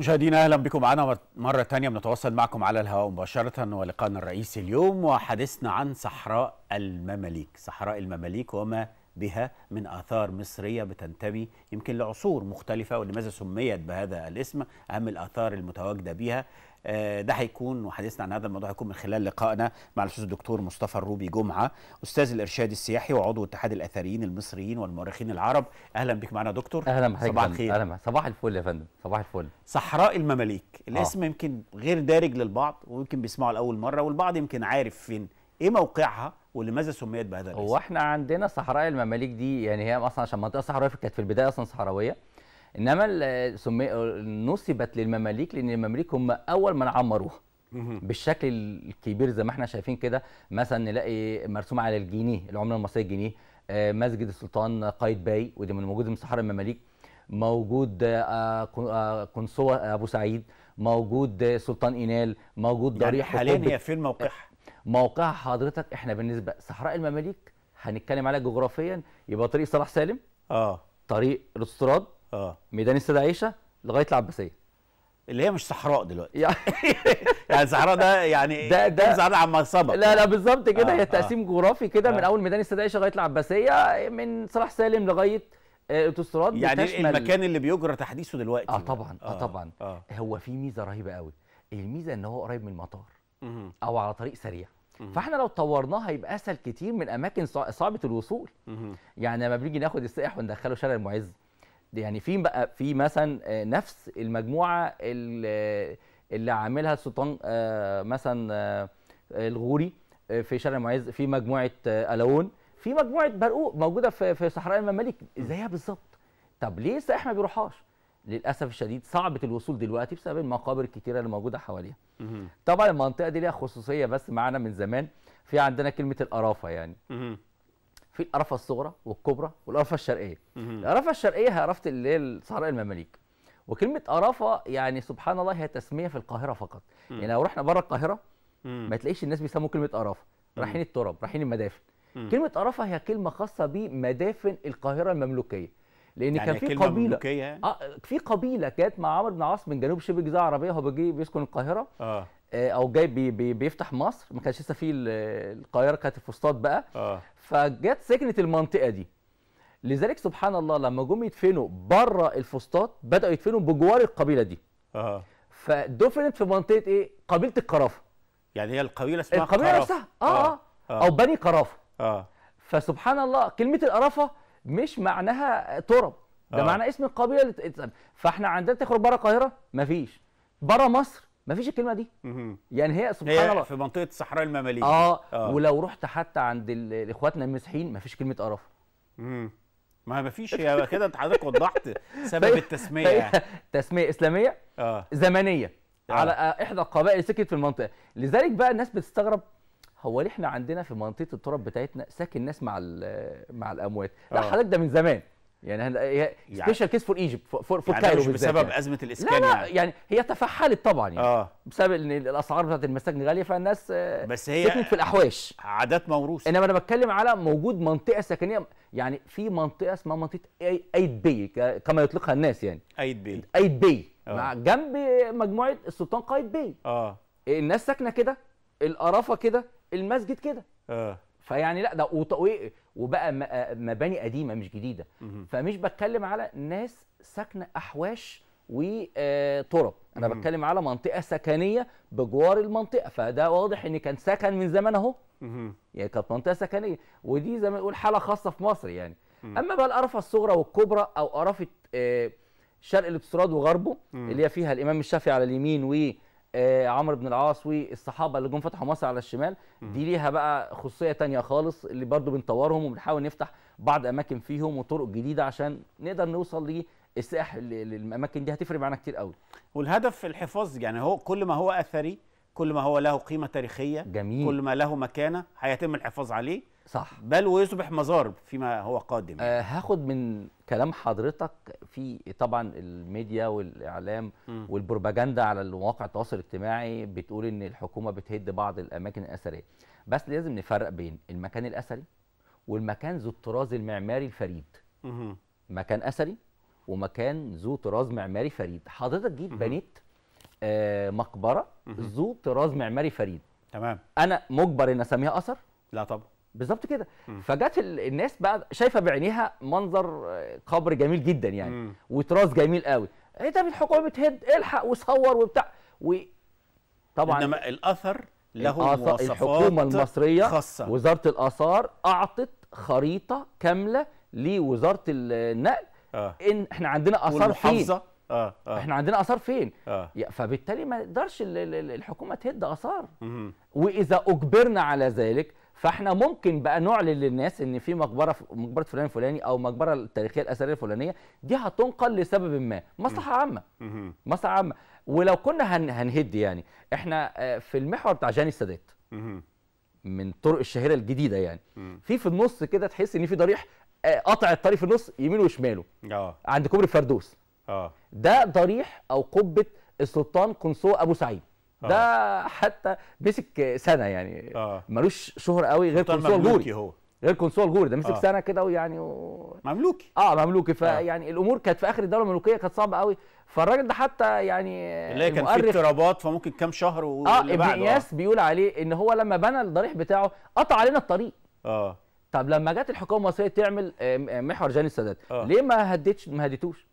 مشاهدينا اهلا بكم معنا مره ثانيه بنتواصل معكم على الهواء مباشره ولقائنا الرئيسي اليوم وحديثنا عن صحراء المماليك، صحراء المماليك وما بها من اثار مصريه بتنتمي يمكن لعصور مختلفه ولماذا سميت بهذا الاسم، اهم الاثار المتواجده بها آه، ده هيكون وحديثنا عن هذا الموضوع هيكون من خلال لقائنا مع الاستاذ الدكتور مصطفى الروبي جمعه استاذ الارشاد السياحي وعضو اتحاد الاثريين المصريين والمؤرخين العرب اهلا بك معنا دكتور اهلا بحضرتك صباح الخير اهلا صباح الفل يا فندم صباح الفل صحراء المماليك آه. الاسم آه. يمكن غير دارج للبعض ويمكن بيسمعه لاول مره والبعض يمكن عارف فين ايه موقعها ولماذا سميت بهذا الاسم؟ هو احنا عندنا صحراء المماليك دي يعني هي اصلا عشان منطقه صحراويه كانت في البدايه اصلا صحراويه انما سمي نسبت للمماليك لان المماليك هم اول من عمروها بالشكل الكبير زي ما احنا شايفين كده مثلا نلاقي مرسوم على الجنيه العمله المصريه الجنيه آه، مسجد السلطان قايد باي ودي من موجود من صحراء المماليك موجود قنصوة آه، آه، ابو سعيد موجود سلطان انال موجود ضريح يعني حاليا هي فين موقعها موقعها حضرتك احنا بالنسبه صحراء المماليك هنتكلم عليها جغرافيا يبقى طريق صلاح سالم اه طريق الاستراد اه ميدان السيده عائشه لغايه العباسيه اللي هي مش صحراء دلوقتي يعني صحراء ده يعني ده ده إيه، صحراء عما سبق لا لا بالظبط كده آه هي آه. تقسيم آه جغرافي كده آه من اول ميدان السيده عائشه لغايه العباسيه من صلاح سالم لغايه الاوتوستراد آه، يعني المكان اللي بيجرى تحديثه دلوقتي اه طبعا آه،, اه, طبعا آه هو في ميزه رهيبه قوي الميزه ان هو قريب من المطار او على طريق سريع فاحنا لو طورناها هيبقى اسهل كتير من اماكن صعبه الوصول يعني لما بنيجي ناخد السائح وندخله شارع المعز يعني في بقى في مثلا آه، نفس المجموعه آه، اللي عاملها السلطان آه، مثلا الغوري في شارع معز في مجموعه الاون في مجموعه برقوق موجوده في في صحراء المماليك زيها بالظبط طب ليه السائح ما بيروحهاش للاسف الشديد صعبه الوصول دلوقتي بسبب المقابر الكتيره اللي موجوده حواليها طبعا المنطقه دي ليها خصوصيه بس معانا من زمان في عندنا كلمه القرافه يعني في القرفه الصغرى والكبرى والقرفه الشرقيه القرفه الشرقيه هي قرفه اللي هي صحراء المماليك وكلمه قرفه يعني سبحان الله هي تسميه في القاهره فقط مم. يعني لو رحنا بره القاهره ما تلاقيش الناس بيسموا كلمه قرفه رايحين التراب رايحين المدافن مم. كلمه قرفه هي كلمه خاصه بمدافن القاهره المملوكيه لان يعني كان في قبيله يعني؟ اه في قبيله كانت مع عمرو بن العاص من جنوب شبه الجزيره العربيه وهو بيسكن القاهره آه. آه، او جاي بي بي بيفتح مصر ما كانش لسه في القاهره كانت الفسطاط بقى آه. فجت سكنت المنطقه دي لذلك سبحان الله لما جم يدفنوا بره الفسطاط بداوا يدفنوا بجوار القبيله دي اه فدفنت في منطقه ايه قبيله القرافه يعني هي القبيله اسمها القبيله نفسها آه, آه, آه, او بني قرافه اه فسبحان الله كلمه القرافه مش معناها ترب ده آه. معنى اسم القبيله فاحنا عندنا تخرج بره القاهره مفيش بره مصر مفيش الكلمه دي يعني هي سبحان الله في منطقه الصحراء المماليك آه, اه ولو رحت حتى عند اخواتنا المسيحيين مفيش كلمه قرف ما مفيش يا كده انت حضرتك وضحت سبب التسميه يعني. تسميه اسلاميه آه. زمنيه آه. على احدى القبائل سكت في المنطقه لذلك بقى الناس بتستغرب هو ليه احنا عندنا في منطقه التراب بتاعتنا ساكن ناس مع مع الاموات لا آه. حضرتك ده من زمان يعني هل... هي سبيشال كيس فور ايجيبت فور فور يعني, يعني مش بسبب يعني. ازمه الاسكان لا لا يعني. يعني هي تفحلت طبعا يعني آه. بسبب ان الاسعار بتاعت المساكن غاليه فالناس آه، بس هي سكنت في الاحواش عادات موروثه انما انا بتكلم على موجود منطقه سكنيه يعني في منطقه اسمها منطقه ايد بي كما يطلقها الناس يعني ايد بي ايد بي آه. مع جنب مجموعه السلطان قايد بي اه الناس ساكنه كده القرافه كده المسجد كده اه فيعني لا ده وبقى آه، مباني قديمه مش جديده فمش بتكلم على ناس ساكنه احواش وطرق آه، انا بتكلم على منطقه سكنيه بجوار المنطقه فده واضح ان كان سكن من زمان اهو يعني كانت منطقه سكنيه ودي زي ما نقول حاله خاصه في مصر يعني اما بقى القرفه الصغرى والكبرى او قرفه آه، شرق الاتصراد وغربه اللي هي فيها الامام الشافعي على اليمين و آه عمرو بن العاص والصحابه اللي جم فتحوا مصر على الشمال دي ليها بقى خصوصيه تانية خالص اللي برضو بنطورهم وبنحاول نفتح بعض اماكن فيهم وطرق جديده عشان نقدر نوصل للسائح للاماكن دي هتفرق معانا كتير قوي والهدف الحفاظ يعني هو كل ما هو اثري كل ما هو له قيمه تاريخيه جميل كل ما له مكانه هيتم الحفاظ عليه صح بل ويصبح مزار فيما هو قادم يعني. أه هاخد من كلام حضرتك في طبعا الميديا والاعلام م. والبروباجندا على مواقع التواصل الاجتماعي بتقول ان الحكومه بتهد بعض الاماكن الاثريه بس لازم نفرق بين المكان الاثري والمكان ذو الطراز المعماري الفريد م. مكان اثري ومكان ذو طراز معماري فريد حضرتك جيت بنيت آه مقبره ذو طراز معماري فريد تمام انا مجبر ان اسميها اثر لا طبعا بالظبط كده فجت الناس بقى شايفه بعينيها منظر آه، قبر جميل جدا يعني مم. وتراث جميل قوي ايه ده الحكومه بتهد الحق وصور وبتاع و طبعا انما الاثر له الأثر الحكومه المصريه خاصة. وزاره الاثار اعطت خريطه كامله لوزاره النقل آه. ان احنا عندنا اثار فين آه. آه. احنا عندنا اثار فين آه. فبالتالي ما يقدرش الحكومه تهد اثار مم. واذا اجبرنا على ذلك فاحنا ممكن بقى نعلن للناس ان في مقبره في مقبره فلان الفلاني او مقبره التاريخيه الاثريه الفلانيه دي هتنقل لسبب ما مصلحه عامه مصلحه عامه ولو كنا هن هنهد يعني احنا آه، في المحور بتاع جاني السادات من طرق الشهيره الجديده يعني في في النص كده تحس ان في ضريح آه، قطع الطريق في النص يمين وشماله اه عند كوبري فردوس اه ده ضريح او قبه السلطان قنصو ابو سعيد آه. ده حتى مسك سنه يعني آه. ملوش شهره قوي غير كونسول جوري هو غير كونسول جوري ده مسك آه. سنه كده ويعني و... مملوكي اه مملوكي فيعني آه. يعني الامور كانت في اخر الدوله الملوكيه كانت صعبه قوي فالراجل ده حتى يعني اللي كان في اضطرابات فممكن كام شهر و... اه ابن اياس آه. بيقول عليه ان هو لما بنى الضريح بتاعه قطع علينا الطريق اه طب لما جت الحكومه المصريه تعمل آه، محور جاني السادات آه. ليه ما هدتش ما هديتوش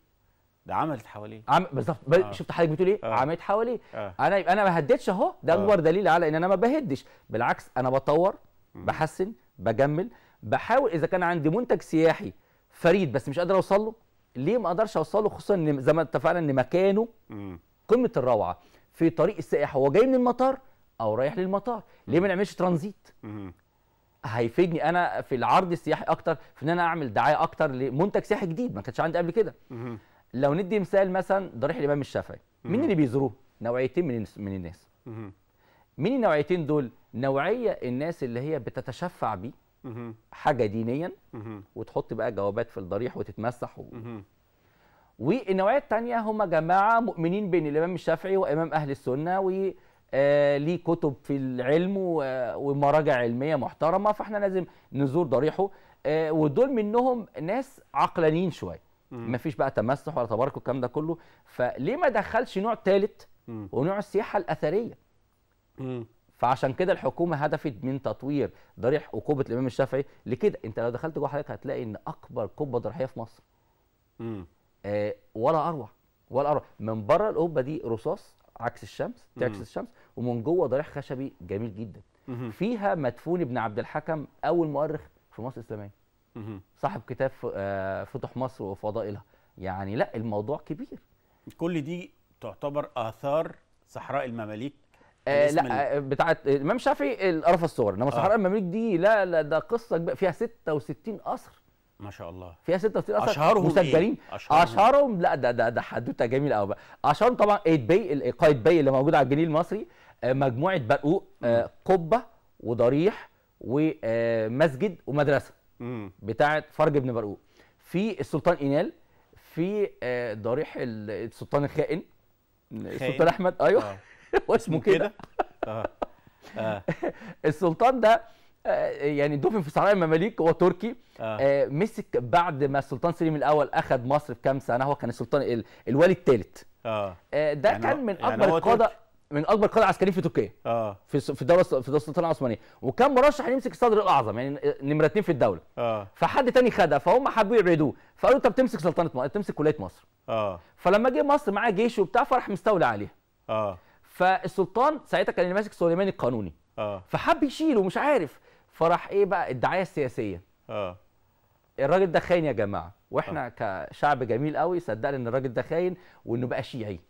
ده عملت حواليه عم... بالظبط ب... آه. شفت حضرتك بتقول ايه آه. عملت حواليه آه. انا انا ما هددش اهو ده آه. اكبر آه. دليل على ان انا ما بهدش بالعكس انا بطور بحسن بجمل بحاول اذا كان عندي منتج سياحي فريد بس مش قادر اوصل له ليه ما اقدرش اوصل له خصوصا ان زي ما اتفقنا ان مكانه قمه الروعه في طريق السائح هو جاي من المطار او رايح للمطار ليه ما نعملش ترانزيت هيفيدني انا في العرض السياحي اكتر في ان انا اعمل دعايه اكتر لمنتج سياحي جديد ما كانش عندي قبل كده لو ندي مثال مثلا ضريح الامام الشافعي مين اللي بيزوروه نوعيتين من من الناس مين النوعيتين دول نوعيه الناس اللي هي بتتشفع بيه حاجه دينيا وتحط بقى جوابات في الضريح وتتمسح و... والنوعيه الثانيه هم جماعه مؤمنين بين الامام الشافعي وامام اهل السنه و آه ليه كتب في العلم آه، ومراجع علميه محترمه فاحنا لازم نزور ضريحه آه ودول منهم ناس عقلانيين شويه مفيش بقى تمسح ولا تبارك والكلام ده كله فليه ما دخلش نوع ثالث ونوع السياحه الاثريه مم. فعشان كده الحكومه هدفت من تطوير ضريح وقبه الامام الشافعي لكده انت لو دخلت جوه حضرتك هتلاقي ان اكبر قبه ضريحيه في مصر امم آه ولا اروع ولا اروع من بره القبه دي رصاص عكس الشمس تعكس الشمس ومن جوه ضريح خشبي جميل جدا مم. فيها مدفون ابن عبد الحكم اول مؤرخ في مصر الاسلاميه صاحب كتاب آه، فتح مصر وفضائلها يعني لا الموضوع كبير كل دي تعتبر اثار صحراء المماليك آه لا ال... آه، بتاعه الامام شافعي القرفه الصغرى انما آه. صحراء آه. المماليك دي لا لا ده قصه كبيره فيها 66 قصر ما شاء الله فيها 66 قصر اشهرهم إيه؟ مسجلين إيه؟ أشهرهم, اشهرهم لا ده ده ده حدوته جميله قوي بقى اشهرهم طبعا ايد بي قايد بي اللي موجود على الجنيه المصري مجموعه بقوق قبه وضريح ومسجد ومدرسه بتاعه فرج بن برقوق في السلطان اينال في آه، ضريح السلطان الخائن السلطان احمد ايوه آه. هو اسمه كده آه. السلطان ده يعني دفن في صحراء المماليك هو تركي آه. مسك بعد ما السلطان سليم الاول اخذ مصر في كام سنه هو كان السلطان الوالي الثالث اه ده يعني كان من يعني اكبر يعني القاده من اكبر قاده عسكريه في تركيا اه في في الدوله في الدوله السلطنه العثمانيه وكان مرشح يمسك الصدر الاعظم يعني نمره اثنين في الدوله اه فحد تاني خدها فهم حبوا يبعدوه فقالوا طب تمسك سلطنه مصر تمسك ولايه مصر اه فلما جه مصر معاه جيش وبتاع فراح مستولى عليها اه فالسلطان ساعتها كان اللي ماسك سليمان القانوني اه فحب يشيله مش عارف فراح ايه بقى الدعايه السياسيه اه الراجل ده خاين يا جماعه واحنا آه. كشعب جميل قوي صدقنا ان الراجل ده خاين وانه بقى شيعي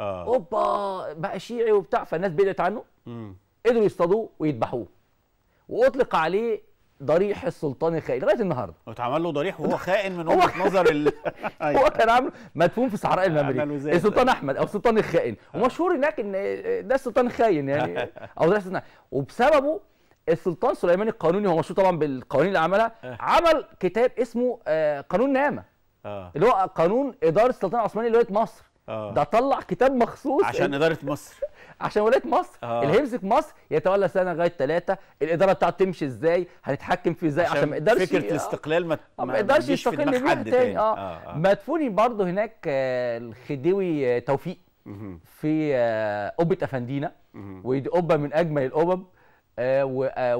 آه. اوبا بقى شيعي وبتاع فالناس بعدت عنه مم. قدروا يصطادوه ويذبحوه واطلق عليه ضريح السلطان الخائن لغايه النهارده اتعمل له ضريح وهو خائن من وجهه نظر ال... هو أيوة. كان عامله مدفون في صحراء المماليك السلطان احمد او السلطان الخائن آه. ومشهور هناك ان ده السلطان الخاين يعني او ده السلطان وبسببه السلطان سليمان القانوني هو مشهور طبعا بالقوانين اللي عملها آه. عمل كتاب اسمه آه، قانون نامه اللي هو قانون اداره السلطنه العثمانيه لولايه مصر آه. ده طلع كتاب مخصوص عشان اداره مصر عشان ولايه مصر آه. اللي هيمسك مصر يتولى سنه لغايه ثلاثه الاداره بتاعته تمشي ازاي هنتحكم فيه ازاي عشان, ما يقدرش فكره آه. الاستقلال ما آه، يقدرش يستقل بيها تاني, تاني. آه. آه. آه. مدفوني برضه هناك آه، الخديوي توفيق في قبه افندينا ودي قبه من اجمل القبب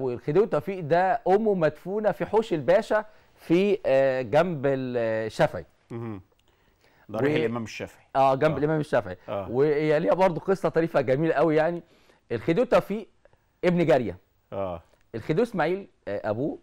والخديوي توفيق ده امه مدفونه في حوش الباشا في جنب الشافعي ضريح و... الامام الشافعي اه جنب آه. الامام الشافعي آه. ويا ليها برضه قصه طريفه جميله قوي يعني الخديوي توفيق ابن جاريه اه الخديوي اسماعيل آه، ابوه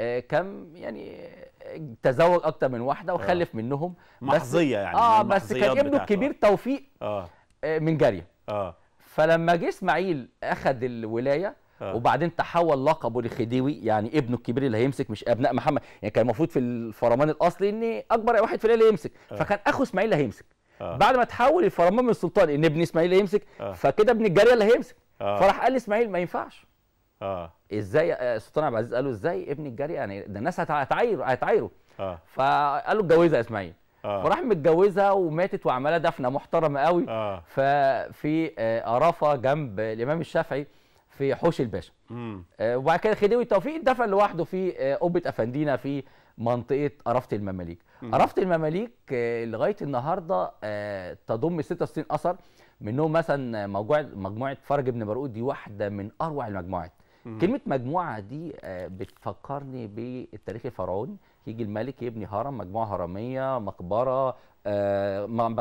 آه، كان يعني آه، تزوج اكتر من واحده وخلف آه. منهم محظيه يعني اه بس كان ابنه الكبير توفيق آه. من جاريه اه فلما جه اسماعيل اخذ الولايه اه. وبعدين تحول لقبه لخديوي يعني ابنه الكبير اللي هيمسك مش ابناء محمد يعني كان المفروض في الفرمان الاصلي ان اكبر واحد في العيله يمسك اه. فكان اخو اسماعيل اللي هيمسك اه. بعد ما تحول الفرمان من السلطان ان ابن اسماعيل هيمسك فكده ابن الجاريه اللي هيمسك فراح قال لاسماعيل ما ينفعش اه ازاي السلطان عبد العزيز قال له ازاي ابن الجاريه يعني ده الناس هتعايره هتعايره آه. فقال له اتجوزها يا اسماعيل آه. فراح متجوزها وماتت وعملها دفنه محترمه قوي آه. ففي قرافه جنب الامام الشافعي في حوش الباشا آه، وبعد كده خديوي توفيق دفن لوحده في آه، قبه افندينا في منطقه عرفت المماليك عرفت المماليك آه، لغايه النهارده تضم 66 اثر منهم مثلا مجموعه مجموعه فرج بن مرقود دي واحده من اروع المجموعات كلمه مجموعه دي بتفكرني بالتاريخ الفرعوني يجي الملك يبني هرم مجموعه هرميه مقبره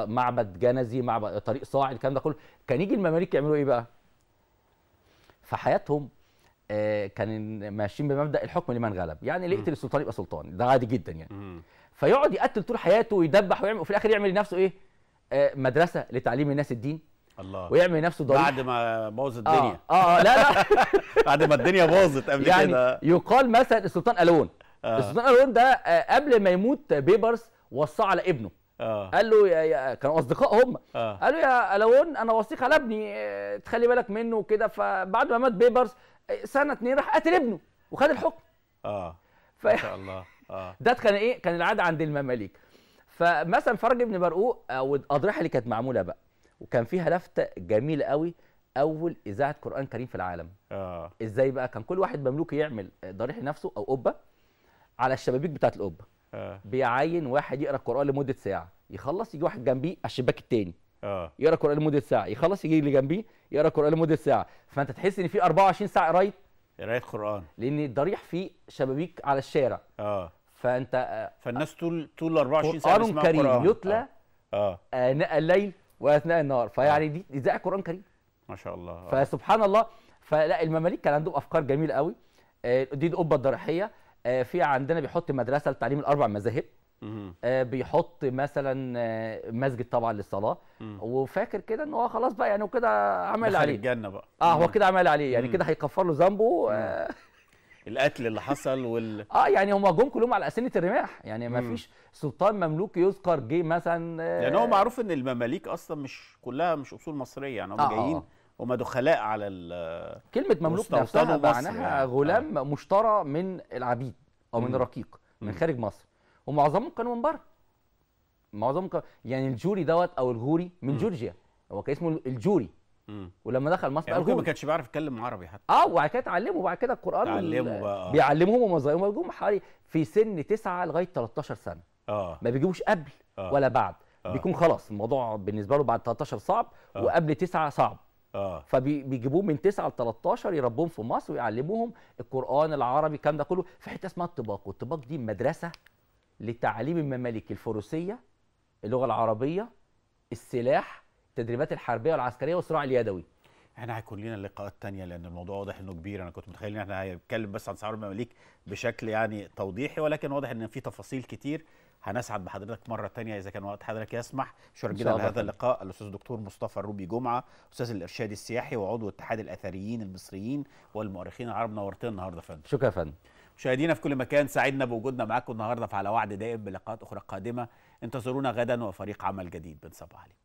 معبد جنزي معبد طريق صاعد الكلام ده كله كان يجي المماليك يعملوا ايه بقى في حياتهم آه، كان ماشيين بمبدا الحكم لمن غلب يعني اللي يقتل السلطان يبقى سلطان ده عادي جدا يعني فيقعد يقتل طول حياته ويدبح ويعمل وفي الاخر يعمل لنفسه ايه آه، مدرسه لتعليم الناس الدين الله ويعمل نفسه ضريح بعد ما بوظ آه، الدنيا اه, آه لا لا بعد ما الدنيا باظت قبل يعني كده يقال مثلا السلطان الون آه. السلطان الون ده قبل ما يموت بيبرس وصاه على ابنه آه. قال له يا, يا كانوا اصدقاء هم آه. قال له يا الون انا وثيق على ابني تخلي بالك منه وكده فبعد ما مات بيبرز سنه اتنين راح قتل ابنه وخد الحكم اه ف... ما شاء الله اه ده كان ايه كان العاده عند المماليك فمثلا فرج ابن برقوق او آه، الاضرحه اللي كانت معموله بقى وكان فيها لفته جميله قوي اول اذاعه قران كريم في العالم اه ازاي بقى كان كل واحد مملوكي يعمل ضريح لنفسه او قبه على الشبابيك بتاعه القبه آه. بيعين واحد يقرا القران لمده ساعه يخلص يجي واحد جنبيه على الشباك الثاني اه يقرا القران لمده ساعه يخلص يجي اللي جنبيه يقرا القران لمده ساعه فانت تحس ان في 24 ساعه قرايه قرايه قران لان الضريح فيه شبابيك على الشارع اه فانت آه، فالناس طول طول 24 ساعه قرآن كريم يتلى اه آه. الليل واثناء النهار فيعني آه. دي اذاعه قران كريم ما شاء الله آه. فسبحان الله فلا المماليك كان عندهم افكار جميله قوي آه، دي القبه الضريحيه آه، في عندنا بيحط مدرسه لتعليم الاربع مذاهب آه، بيحط مثلا آه، مسجد طبعا للصلاه وفاكر كده ان هو خلاص بقى يعني وكده عمل عليه عليه الجنه بقى اه هو كده عمل عليه يعني كده هيكفر له ذنبه القتل اللي حصل وال اه يعني هم جم كلهم على اسنه الرماح يعني ما فيش سلطان مملوك يذكر جه مثلا يعني هو معروف ان المماليك اصلا مش كلها مش اصول مصريه يعني هم آه جايين آه. هما دخلاء على كلمه مملوك نفسها معناها يعني. غلام آه. مشترى من العبيد او من الرقيق من خارج مصر ومعظمهم كانوا من بره معظمهم كان يعني الجوري دوت او الغوري من م. جورجيا هو كان اسمه الجوري مم. ولما دخل مصر يعني ما كانش بيعرف يتكلم عربي حتى اه وبعد كده اتعلموا وبعد كده القران اتعلموا بقى آه. بيعلمهم وهم صغيرين هم حوالي في سن 9 لغايه 13 سنه اه ما بيجيبوش قبل آه. ولا بعد آه. بيكون خلاص الموضوع بالنسبه له بعد 13 صعب آه. وقبل 9 صعب اه فبيجيبوه من 9 ل 13 يربوهم في مصر ويعلموهم القران العربي الكلام ده كله في حته اسمها الطباق والطباق دي مدرسه لتعليم المماليك الفروسيه اللغه العربيه السلاح التدريبات الحربيه والعسكريه والصراع اليدوي احنا هيكون لنا لقاءات تانية لان الموضوع واضح انه كبير انا كنت متخيل ان احنا هنتكلم بس عن اسعار المماليك بشكل يعني توضيحي ولكن واضح ان في تفاصيل كتير هنسعد بحضرتك مره تانية اذا كان وقت حضرتك يسمح شكرا جدا لهذا اللقاء الاستاذ الدكتور مصطفى الروبي جمعه استاذ الارشاد السياحي وعضو اتحاد الاثريين المصريين والمؤرخين العرب نورتنا النهارده يا فندم شكرا يا فندم مشاهدينا في كل مكان سعدنا بوجودنا معاكم النهارده في على وعد دائم بلقاءات اخرى قادمه انتظرونا غدا وفريق عمل جديد بنصب عليكم